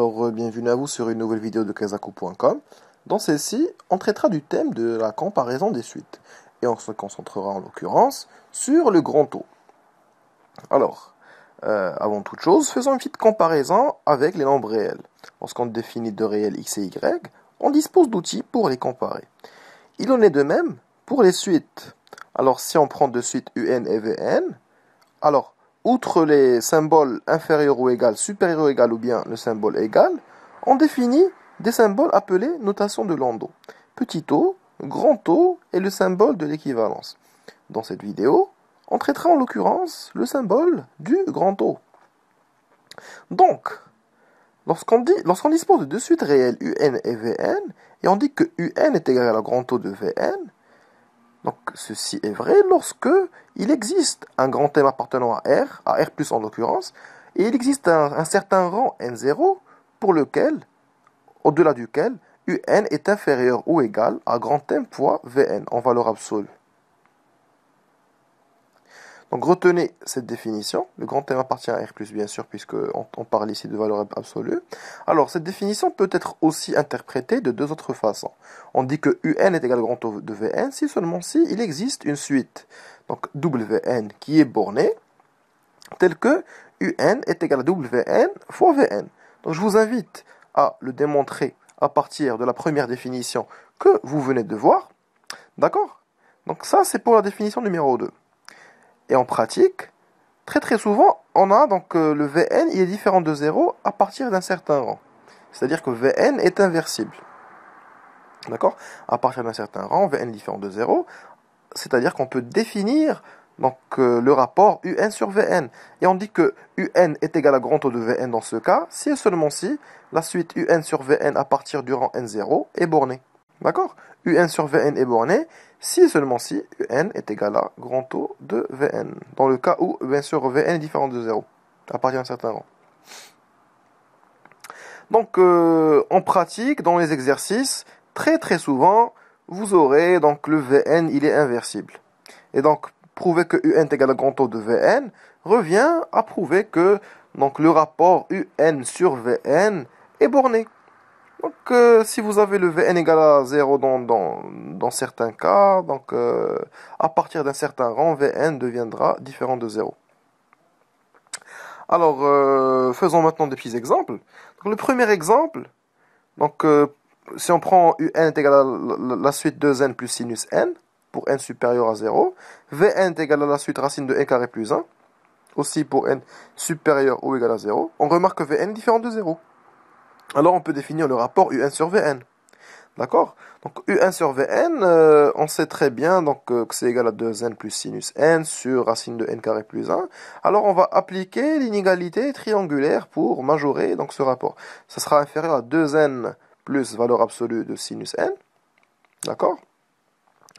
Alors, euh, bienvenue à vous sur une nouvelle vidéo de kazaku.com. Dans celle-ci, on traitera du thème de la comparaison des suites. Et on se concentrera en l'occurrence sur le grand taux. Alors, euh, avant toute chose, faisons une petite comparaison avec les nombres réels. Lorsqu'on définit de réels x et y, on dispose d'outils pour les comparer. Il en est de même pour les suites. Alors si on prend de suite un et vn, alors outre les symboles inférieur ou égal, supérieur ou égal ou bien le symbole égal, on définit des symboles appelés notation de Landau. Petit O, grand O est le symbole de l'équivalence. Dans cette vidéo, on traitera en l'occurrence le symbole du grand O. Donc, lorsqu'on lorsqu'on dispose de deux suites réelles UN et VN, et on dit que UN est égal à grand O de VN, donc ceci est vrai lorsque il existe un grand M appartenant à R, à R en l'occurrence, et il existe un, un, certain rang N0 pour lequel, au-delà duquel, UN est inférieur ou égal à grand M fois VN en valeur absolue. Donc retenez cette définition. Le grand M appartient à R+, bien sûr, puisqu'on on parle ici de valeur absolue. Alors, cette définition peut être aussi interprétée de deux autres façons. On dit que UN est égal au grand O de VN si seulement si il existe une suite. Donc WN qui est bornée, telle que UN est égal à WN fois VN. Donc je vous invite à le démontrer à partir de la première définition que vous venez de voir. D'accord Donc ça, c'est pour la définition numéro 2. Et en pratique, très très souvent, on a donc euh, le Vn, il est différent de 0 à partir d'un certain rang. C'est-à-dire que Vn est inversible. D'accord À partir d'un certain rang, Vn différent de 0, c'est-à-dire qu'on peut définir donc euh, le rapport UN sur Vn. Et on dit que UN est égal à grand taux de Vn dans ce cas, si et seulement si la suite UN sur Vn à partir du rang N0 est bornée. D'accord UN sur Vn est borné si et seulement si UN est égal à grand O de Vn. Dans le cas où UN sur Vn est différent de 0, à partir d'un certain rang. Donc, euh, en pratique, dans les exercices, très très souvent, vous aurez donc le Vn, il est inversible. Et donc, prouver que UN est égal à grand O de Vn revient à prouver que donc, le rapport UN sur Vn est borné. Donc, euh, si vous avez le Vn égal à 0 dans, certains cas, donc euh, à partir d'un certain rang, Vn deviendra différent de 0. Alors, euh, faisons maintenant des petits exemples. le premier exemple, donc, si on prend un est égal à la, suite 2 n plus sinus n, pour n supérieur à 0, Vn est égal à la suite racine de n carré plus 1, aussi pour n supérieur ou égal à 0, on remarque que Vn est différent de 0 alors on peut définir le rapport U1 sur Vn. D'accord Donc U1 sur Vn, euh, on sait très bien donc, euh, que c'est égal à 2n plus sinus n sur racine de n carré plus 1. Alors on va appliquer l'inégalité triangulaire pour majorer donc, ce rapport. Ça sera inférieur à 2n plus valeur absolue de sinus n. D'accord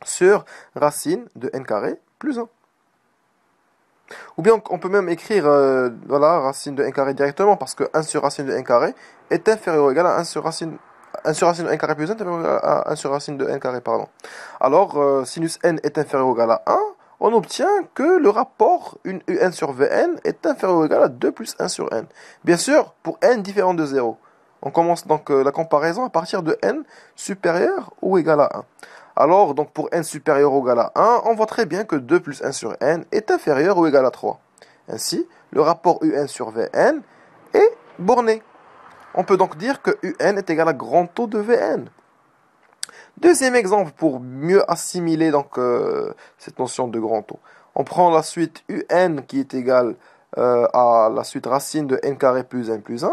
Sur racine de n carré plus 1. Ou bien on peut même écrire euh, racine de n carré directement parce que 1 sur racine de n carré est inférieur ou égal à 1 sur racine 1 sur racine de n carré plus 1 est à 1 sur racine de n carré, pardon. Alors, euh, sinus n est inférieur ou égal à 1, on obtient que le rapport une, un sur Vn est inférieur ou égal à 2 plus 1 sur n. Bien sûr, pour n différent de 0. On commence donc euh, la comparaison à partir de n supérieur ou égal à 1. Alors, donc pour n supérieur ou égal à 1, on voit très bien que 2 plus 1 sur n est inférieur ou égal à 3. Ainsi, le rapport un sur vn est borné. On peut donc dire que un est égal à grand taux de vn. Deuxième exemple pour mieux assimiler donc, euh, cette notion de grand taux. On prend la suite un qui est égale euh, à la suite racine de n carré plus n plus 1.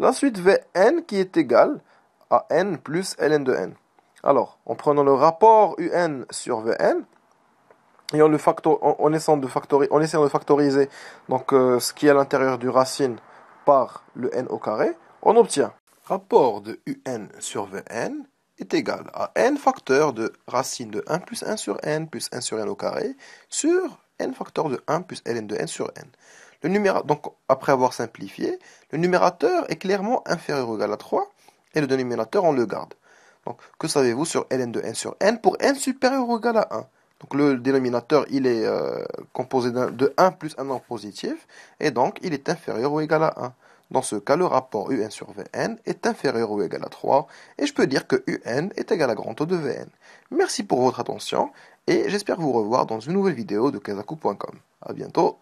La suite vn qui est égale à n plus ln de n. Alors, en prenant le rapport UN sur VN, et en, essayant, de factoriser donc, euh, ce qui est à l'intérieur du racine par le n au carré, on obtient rapport de UN sur VN est égal à n facteur de racine de 1 plus 1 sur n plus 1 sur n au carré sur n facteur de 1 plus ln de n sur n. Le donc après avoir simplifié, le numérateur est clairement inférieur ou égal à 3 et le dénominateur on le garde. Donc, que savez-vous sur ln de n sur n pour n supérieur ou égal à 1 Donc, le dénominateur, il est euh, composé de 1 plus un nombre positif, et donc, il est inférieur ou égal à 1. Dans ce cas, le rapport un sur vn est inférieur ou égal à 3, et je peux dire que un est égal à grand O de vn. Merci pour votre attention, et j'espère vous revoir dans une nouvelle vidéo de kazaku.com. A bientôt